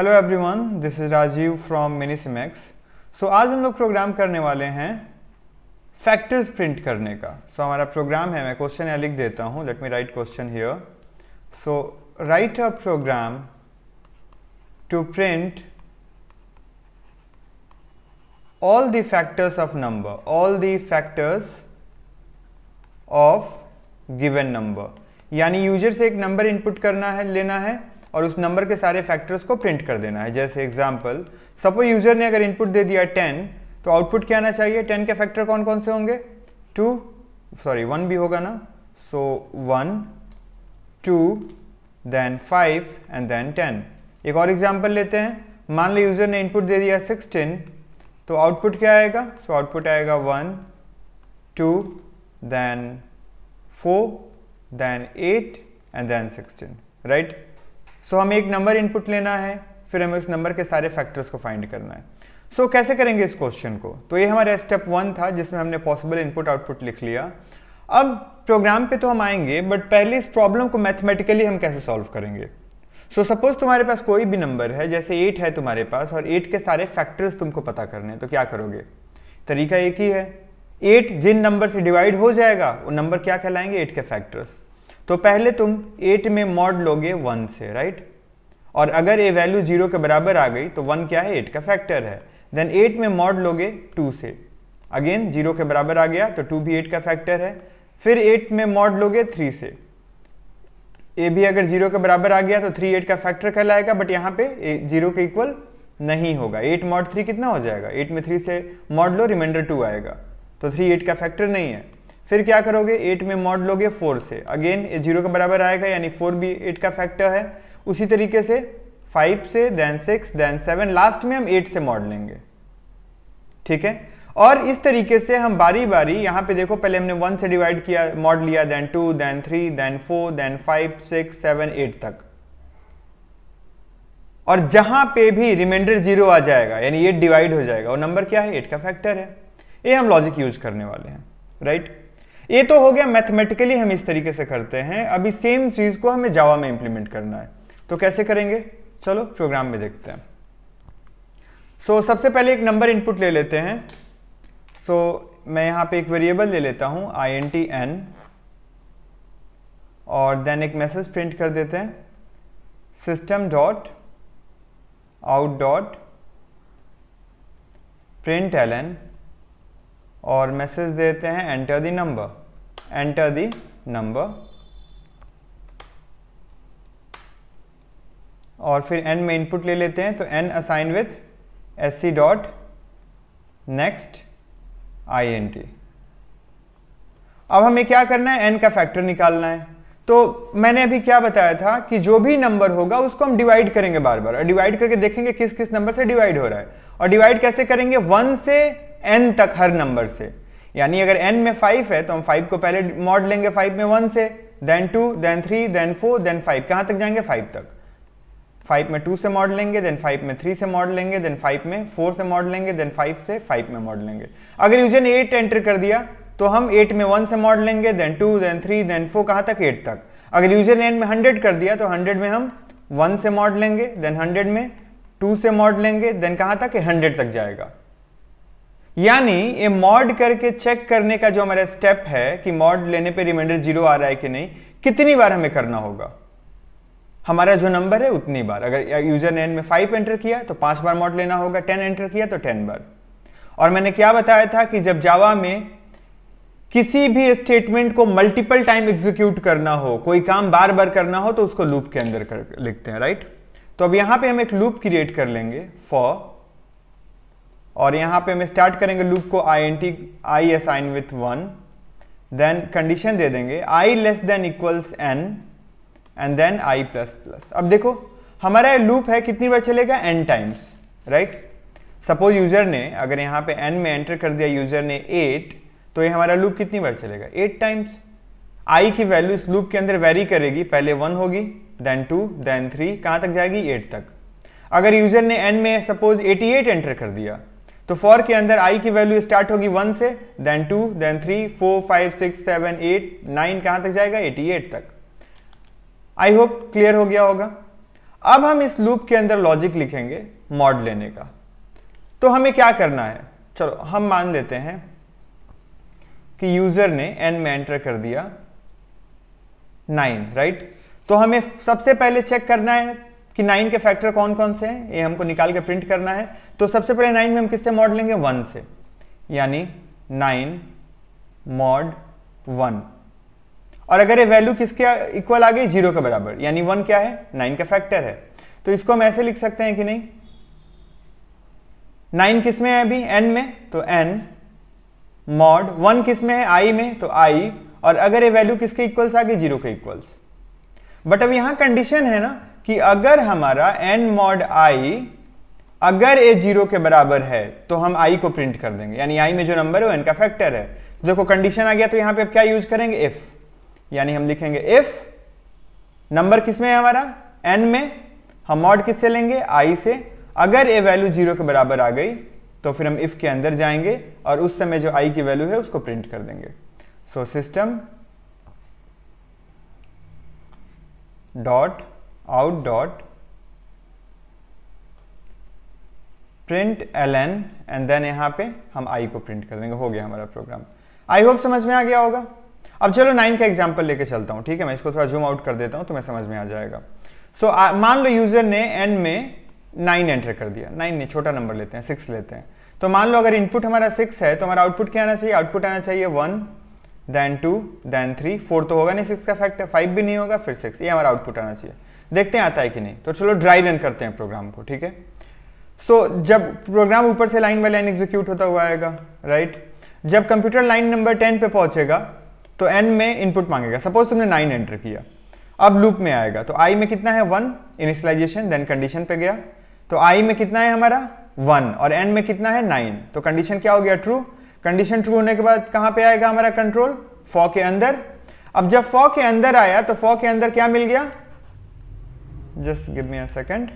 Hello everyone this is Rajiv from मिनीसिमैक्स so आज हम लोग प्रोग्राम करने वाले हैं फैक्टर्स प्रिंट करने का सो so, हमारा प्रोग्राम है मैं क्वेश्चन यहाँ लिख देता हूँ let me write question here so write a program to print all the factors of number all the factors of given number यानी यूजर से एक नंबर इनपुट करना है लेना है और उस नंबर के सारे फैक्टर्स को प्रिंट कर देना है जैसे एग्जाम्पल सपोज यूजर ने अगर इनपुट दे दिया टेन तो आउटपुट क्या आना चाहिए टेन के फैक्टर कौन कौन से होंगे टू सॉरी वन भी होगा ना so one two then five and then ten एक और एग्जाम्पल लेते हैं मान लो यूज़र ने इनपुट दे दिया सिक्सटीन तो आउटपुट क्या आएगा सो so, आउटपुट आएगा one two then four then eight and then sixteen right so so, हमें एक नंबर इनपुट लेना है फिर हमें उस नंबर के सारे फैक्टर्स को फाइंड करना है सो so, कैसे करेंगे इस क्वेश्चन को तो ये हमारा स्टेप वन था जिसमें हमने पॉसिबल इनपुट आउटपुट लिख लिया अब प्रोग्राम पे तो हम आएंगे बट पहले इस प्रॉब्लम को मैथमेटिकली हम कैसे सॉल्व करेंगे सो so, सपोज तुम्हारे पास कोई भी नंबर है जैसे एट है तुम्हारे पास और एट के सारे फैक्टर्स तुमको पता करने तो क्या करोगे तरीका एक ही है एट जिन नंबर से डिवाइड हो जाएगा वो नंबर क्या कहलाएंगे एट के फैक्टर्स तो पहले तुम एट में मॉड लोगे वन से राइट और अगर ये वैल्यू जीरो के बराबर आ गई तो वन क्या है एट का फैक्टर है देन एट में मॉड लोगे टू से अगेन जीरो के बराबर आ गया तो टू भी एट का फैक्टर है फिर एट में मॉड लोगे थ्री से ए भी अगर जीरो के बराबर आ गया तो थ्री एट का फैक्टर कहलाएगा बट यहाँ पे जीरो के इक्वल नहीं होगा एट मॉड थ्री कितना हो जाएगा एट में थ्री से मॉड लो रिमाइंडर टू आएगा तो थ्री एट का फैक्टर नहीं है फिर क्या करोगे एट में मॉड लोगे फोर से अगेन ये जीरो के बराबर आएगा यानी फोर भी एट का फैक्टर है उसी तरीके से फाइव से then six then seven last में हम एट से मॉड लेंगे ठीक है और इस तरीके से हम बारी बारी यहां पे देखो पहले हमने वन से डिवाइड किया मॉड लिया then two then three then four then five six seven eight तक और जहां पे भी रिमाइंडर जीरो आ जाएगा यानी एट डिवाइड हो जाएगा और नंबर क्या है एट का फैक्टर है ये हम लॉजिक यूज करने वाले हैं राइट right? ये तो हो गया मैथमेटिकली हम इस तरीके से करते हैं अभी सेम चीज को हमें जावा में इंप्लीमेंट करना है तो कैसे करेंगे चलो प्रोग्राम में देखते हैं सो so, सबसे पहले एक नंबर इनपुट ले लेते हैं सो so, मैं यहां पे एक वेरिएबल ले लेता हूं आई एन टी एन और देन एक मैसेज प्रिंट कर देते हैं system dot out dot print L N और मैसेज देते हैं enter the number enter the number और फिर n में इनपुट ले लेते हैं तो n assign with S C dot next I N T अब हमें क्या करना है n का फैक्टर निकालना है तो मैंने अभी क्या बताया था कि जो भी नंबर होगा उसको हम डिवाइड करेंगे बार बार और डिवाइड करके देखेंगे किस किस नंबर से डिवाइड हो रहा है और डिवाइड कैसे करेंगे वन से एन तक हर नंबर से यानी अगर एन में फाइव है तो हम फाइव को पहले मॉड लेंगे फाइव में वन से then two then three then four then five कहां तक जाएंगे फाइव तक फाइव में टू से मॉड लेंगे देन फाइव में थ्री से मॉड लेंगे देन फाइव में फोर से मॉड लेंगे देन फाइव से फाइव में मॉड लेंगे अगर यूजर ने एट एंटर कर दिया तो हम एट में वन से मॉड लेंगे then two then three then four कहां तक एट तक अगर यूजर ने एन में हंड्रेड कर दिया तो हंड्रेड में हम वन से मॉड लेंगे देन हंड्रेड में टू से मॉड लेंगे देन कहां तक हंड्रेड तक जाएगा यानी ये मॉड करके चेक करने का जो हमारा स्टेप है कि मॉड लेने पे रिमाइंडर जीरो आ रहा है कि नहीं कितनी बार हमें करना होगा हमारा जो नंबर है उतनी बार अगर यूजर ने एंड में फाइव एंटर किया तो पांच बार मॉड लेना होगा टेन एंटर किया तो टेन बार और मैंने क्या बताया था कि जब जावा में किसी भी स्टेटमेंट को मल्टीपल टाइम एग्जीक्यूट करना हो कोई काम बार बार करना हो तो उसको लूप के अंदर कर लिखते हैं राइट तो अब यहां पे हम एक लूप क्रिएट कर लेंगे फॉर और यहाँ पे हम स्टार्ट करेंगे लूप को I N T I assign with one then condition दे देंगे I less than equals N and then I plus plus अब देखो हमारा लूप है कितनी बार चलेगा N times right suppose user ने अगर यहाँ पे एन में एंटर कर दिया यूजर ने एट तो ये हमारा लूप कितनी बार चलेगा एट टाइम्स आई की वैल्यू इस लूप के अंदर वेरी करेगी पहले वन होगी देन टू देन थ्री कहाँ तक जाएगी एट तक अगर यूजर ने एन में सपोज 88 एंटर कर दिया तो फोर के अंदर आई की वैल्यू स्टार्ट होगी वन से then two then three four five six seven eight nine कहां तक जाएगा एटी एट तक आई होप क्लियर हो गया होगा अब हम इस लूप के अंदर लॉजिक लिखेंगे मॉड लेने का तो हमें क्या करना है चलो हम मान लेते हैं कि यूजर ने एन में एंटर कर दिया नाइन राइट तो हमें सबसे पहले चेक करना है कि नाइन के फैक्टर कौन कौन से हैं ये हमको निकाल के प्रिंट करना है तो सबसे पहले नाइन में हम किससे मॉड लेंगे वन से यानी नाइन मॉड वन और अगर ये वैल्यू किसके इक्वल आ गई जीरो के बराबर यानी वन क्या है नाइन का फैक्टर है तो इसको हम ऐसे लिख सकते हैं कि नहीं नाइन किस में है अभी एन में तो एन मॉड वन किस में है आई में तो आई और अगर ये वैल्यू किसके इक्वल्स आ गई जीरो के इक्वल्स बट अब यहां कंडीशन है ना कि अगर हमारा एन मॉड आई अगर ए जीरो के बराबर है तो हम आई को प्रिंट कर देंगे यानी i में जो नंबर है वो n का फैक्टर है तो देखो कंडीशन आ गया तो यहां पे अब क्या यूज करेंगे इफ यानी हम लिखेंगे इफ नंबर किस में है हमारा एन में हम मॉड किससे लेंगे आई से अगर ए वैल्यू जीरो के बराबर आ गई तो फिर हम इफ के अंदर जाएंगे और उस समय जो आई की वैल्यू है उसको प्रिंट कर देंगे so system dot out dot print L N and then यहां पे हम आई को प्रिंट कर देंगे हो गया हमारा प्रोग्राम आई होप समझ में आ गया होगा अब चलो नाइन का एग्जाम्पल लेके चलता हूं ठीक है मैं इसको थोड़ा जूम आउट कर देता हूँ तुम्हें तो समझ में आ जाएगा सो so, मान लो यूजर ने एन में नाइन एंटर कर दिया नाइन नहीं छोटा नंबर लेते हैं सिक्स लेते हैं तो मान लो अगर इनपुट हमारा सिक्स है तो हमारा आउटपुट क्या आना चाहिए आउटपुट आना चाहिए one then two then three four तो होगा नहीं सिक्स का है फाइव भी नहीं होगा फिर सिक्स ये हमारा आउटपुट आना चाहिए देखते हैं आता है कि नहीं तो चलो ड्राई रन करते हैं प्रोग्राम को ठीक है सो जब प्रोग्राम ऊपर से लाइन बाई लाइन एग्जीक्यूट होता हुआ आएगा राइट जब कंप्यूटर लाइन नंबर टेन पे पहुंचेगा तो एन में इनपुट मांगेगा सपोज तुमने नाइन एंटर किया अब लूप में आएगा तो आई में कितना है वन इनिशलाइजेशन देन कंडीशन पे गया तो आई में कितना है हमारा वन और एन में कितना है नाइन तो कंडीशन क्या हो गया ट्रू कंडीशन ट्रू होने के बाद कहां पे आएगा हमारा कंट्रोल फॉ के अंदर अब जब फॉ के अंदर आया तो फॉ के अंदर क्या मिल गया just give me a second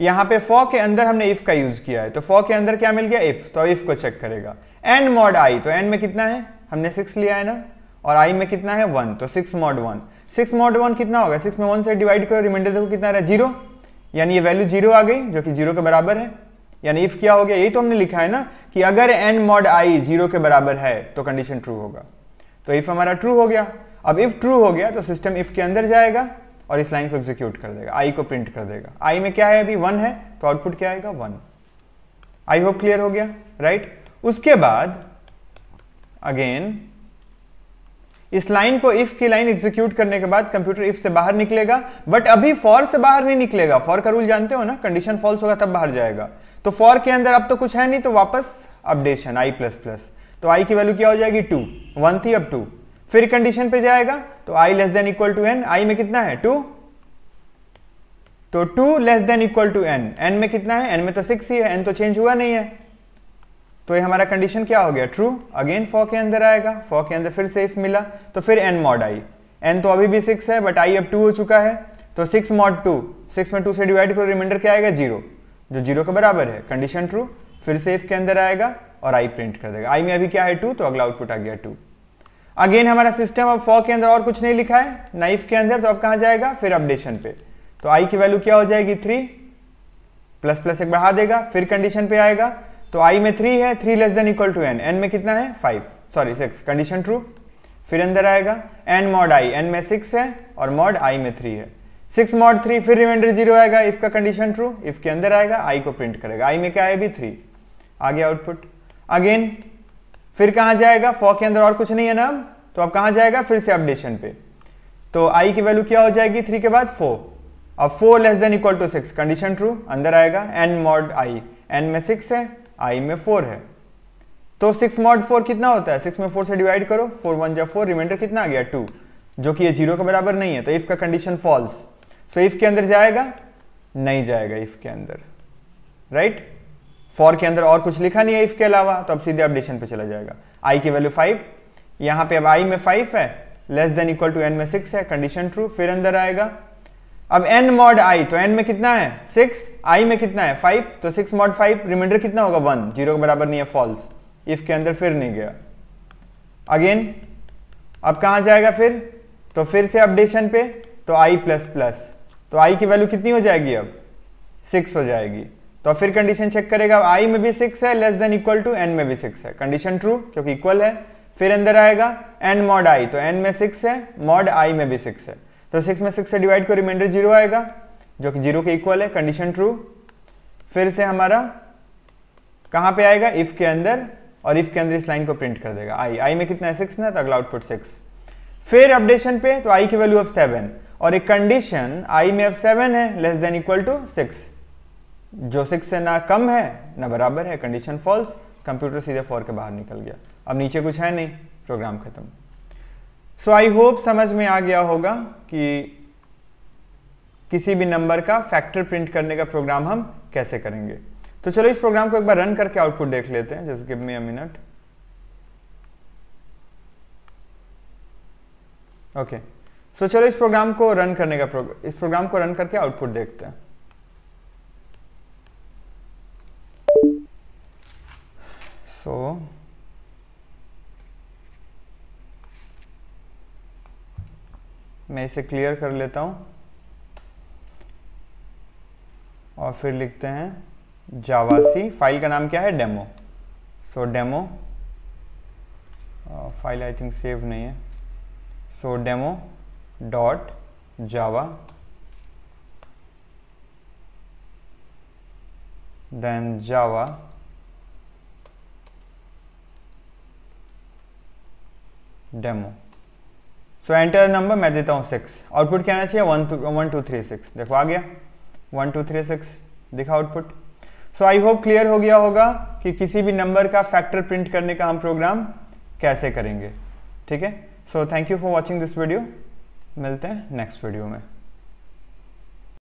यहां पे फॉ के अंदर हमने इफ का यूज किया है तो फॉ के अंदर क्या मिल गया इफ तो इफ को चेक करेगा एन मॉड आई तो एन में कितना है हमने सिक्स लिया है ना और आई में कितना है वन तो six mod one six mod one कितना होगा सिक्स में वन से डिवाइड करो रिमाइंडर देखो कितना रहा जीरो यानी ये वैल्यू जीरो आ गई जो कि जीरो के बराबर है यानी इफ क्या हो गया यही तो हमने लिखा है ना कि अगर एन मॉड आई जीरो के बराबर है तो कंडीशन ट्रू होगा तो इफ हमारा ट्रू हो गया अब इफ ट्रू हो गया तो सिस्टम इफ के अंदर जाएगा और इस लाइन को एग्जीक्यूट कर देगा आई को प्रिंट कर देगा आई में क्या है अभी वन है तो आउटपुट क्या आएगा वन आई होप क्लियर हो गया राइट right? उसके बाद अगेन इस लाइन को इफ की लाइन एग्जीक्यूट करने के बाद कंप्यूटर इफ से बाहर निकलेगा बट अभी फॉर से बाहर नहीं निकलेगा फॉर का रूल जानते हो ना कंडीशन फॉल्स होगा तब बाहर जाएगा तो फॉर के अंदर अब तो कुछ है नहीं तो वापस अपडेशन आई प्लस प्लस तो आई की वैल्यू क्या हो जाएगी टू वन थी अब टू फिर कंडीशन पे जाएगा तो I less than equal to N I में कितना है टू तो two less than equal to N N में कितना है n में तो सिक्स ही है n तो चेंज हुआ नहीं है तो ये हमारा कंडीशन क्या हो गया ट्रू अगेन फॉ के अंदर आएगा फॉ के अंदर फिर सेफ मिला तो फिर एन मॉड आई एन तो अभी भी सिक्स है बट आई अब टू हो चुका है तो सिक्स मॉड टू सिक्स में टू से डिवाइड करो रिमाइंडर क्या आएगा जीरो जो जीरो के बराबर है कंडीशन ट्रू फिर सेफ के अंदर आएगा और आई प्रिंट कर देगा आई में अभी क्या है टू तो अगला आउटपुट आ गया टू अगेन हमारा सिस्टम अब फॉर के अंदर और कुछ नहीं लिखा है नाइफ के अंदर तो अब कहाँ जाएगा फिर अपडेशन पे तो आई की वैल्यू क्या हो जाएगी थ्री प्लस प्लस एक बढ़ा देगा फिर कंडीशन पे आएगा तो आई में थ्री है three less than equal to N N में कितना है five sorry six condition true फिर अंदर आएगा एन मॉड आई एन में सिक्स है और मॉड आई में थ्री है सिक्स मॉड थ्री फिर रिमाइंडर जीरो आएगा इफ का कंडीशन ट्रू इफ के अंदर आएगा आई को प्रिंट करेगा आई में क्या है भी थ्री आ गया आउटपुट अगेन फिर कहा जाएगा फॉर के अंदर और कुछ नहीं है ना तो अब कहाँ जाएगा फिर से अपडेशन पे तो आई की वैल्यू क्या हो जाएगी थ्री के बाद फोर अब four less than equal to six condition true अंदर आएगा एन मॉड आई एन में सिक्स है आई में फोर है तो सिक्स मॉड फोर कितना होता है सिक्स में फोर से डिवाइड करो फोर वन या फोर रिमाइंडर कितना आ गया टू जो कि ये जीरो के बराबर नहीं है तो इफ का कंडीशन फॉल्स सो इफ के अंदर जाएगा नहीं जाएगा इफ के अंदर राइट right? फॉर के अंदर और कुछ लिखा नहीं है इफ के अलावा तो अब सीधे अपडेशन पे चला जाएगा आई की वैल्यू फाइव यहाँ पे अब आई में फाइव है less than equal to n में सिक्स है कंडीशन ट्रू फिर अंदर आएगा अब एन मॉड आई तो एन में कितना है सिक्स आई में कितना है फाइव तो सिक्स मॉड फाइव रिमाइंडर कितना होगा वन जीरो के बराबर नहीं है फॉल्स इफ के अंदर फिर नहीं गया अगेन अब कहा जाएगा फिर तो फिर से अपडेशन पे तो आई प्लस प्लस तो आई की वैल्यू कितनी हो जाएगी अब सिक्स हो जाएगी तो फिर कंडीशन चेक करेगा आई में भी सिक्स है less than equal to n में भी सिक्स है कंडीशन ट्रू क्योंकि इक्वल है फिर अंदर आएगा एन मॉड आई तो एन में सिक्स है मॉड आई में भी सिक्स है तो सिक्स में सिक्स से डिवाइड को रिमाइंडर जीरो आएगा जो कि जीरो के इक्वल है कंडीशन ट्रू फिर से हमारा कहां पे आएगा इफ के अंदर और इफ के अंदर इस लाइन को प्रिंट कर देगा आई आई में कितना है सिक्स ना तो अगला आउटपुट सिक्स फिर अपडेशन पे तो आई की वैल्यू ऑफ सेवन और एक कंडीशन आई में अब सेवन है less than equal to six जो सिक्स से ना कम है ना बराबर है कंडीशन फॉल्स कंप्यूटर सीधे फोर के बाहर निकल गया अब नीचे कुछ है नहीं प्रोग्राम खत्म सो आई होप समझ में आ गया होगा कि किसी भी नंबर का फैक्टर प्रिंट करने का प्रोग्राम हम कैसे करेंगे तो चलो इस प्रोग्राम को एक बार रन करके आउटपुट देख लेते हैं just give me a minute okay so चलो इस प्रोग्राम को रन करने का इस प्रोग्राम को रन करके आउटपुट देखते हैं so मैं इसे क्लियर कर लेता हूँ और फिर लिखते हैं जावासी फाइल का नाम क्या है demo so demo file I think save नहीं है so demo dot java then java demo so enter number मैं देता हूँ सिक्स आउटपुट क्या आना चाहिए one two one two three six देखो आ गया वन टू थ्री सिक्स दिखा output so I hope clear हो गया होगा कि किसी भी नंबर का फैक्टर प्रिंट करने का हम प्रोग्राम कैसे करेंगे ठीक है so thank you for watching this video मिलते हैं नेक्स्ट वीडियो में